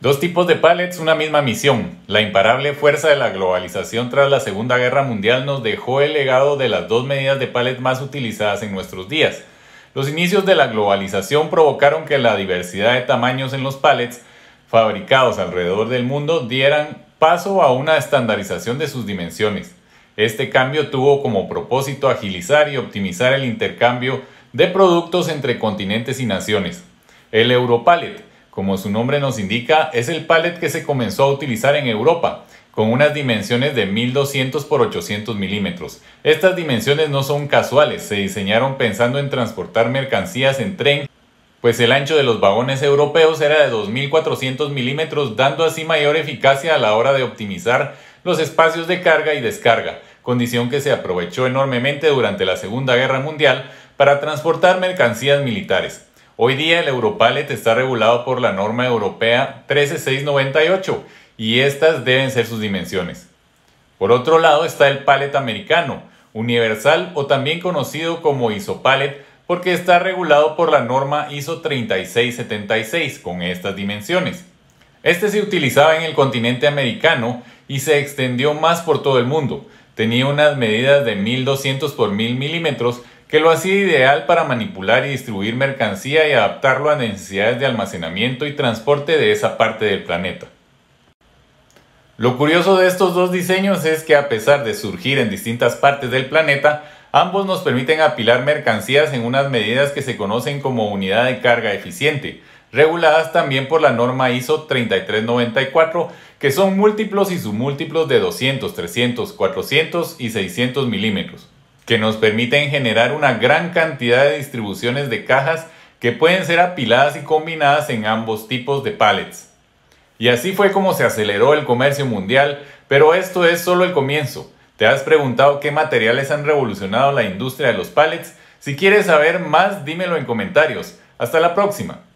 Dos tipos de palets, una misma misión. La imparable fuerza de la globalización tras la Segunda Guerra Mundial nos dejó el legado de las dos medidas de palet más utilizadas en nuestros días. Los inicios de la globalización provocaron que la diversidad de tamaños en los palets fabricados alrededor del mundo dieran paso a una estandarización de sus dimensiones. Este cambio tuvo como propósito agilizar y optimizar el intercambio de productos entre continentes y naciones. El Europalet. Como su nombre nos indica, es el pallet que se comenzó a utilizar en Europa, con unas dimensiones de 1200 x 800 milímetros. Estas dimensiones no son casuales, se diseñaron pensando en transportar mercancías en tren, pues el ancho de los vagones europeos era de 2400 milímetros, dando así mayor eficacia a la hora de optimizar los espacios de carga y descarga, condición que se aprovechó enormemente durante la Segunda Guerra Mundial para transportar mercancías militares. Hoy día el Europalet está regulado por la norma europea 13698 y estas deben ser sus dimensiones. Por otro lado está el palet americano, universal o también conocido como ISO palet porque está regulado por la norma ISO 3676 con estas dimensiones. Este se utilizaba en el continente americano y se extendió más por todo el mundo. Tenía unas medidas de 1200 por 1000 milímetros que lo hacía ideal para manipular y distribuir mercancía y adaptarlo a necesidades de almacenamiento y transporte de esa parte del planeta. Lo curioso de estos dos diseños es que a pesar de surgir en distintas partes del planeta, ambos nos permiten apilar mercancías en unas medidas que se conocen como unidad de carga eficiente, reguladas también por la norma ISO 3394, que son múltiplos y submúltiplos de 200, 300, 400 y 600 milímetros que nos permiten generar una gran cantidad de distribuciones de cajas que pueden ser apiladas y combinadas en ambos tipos de pallets. Y así fue como se aceleró el comercio mundial, pero esto es solo el comienzo. ¿Te has preguntado qué materiales han revolucionado la industria de los pallets? Si quieres saber más, dímelo en comentarios. Hasta la próxima.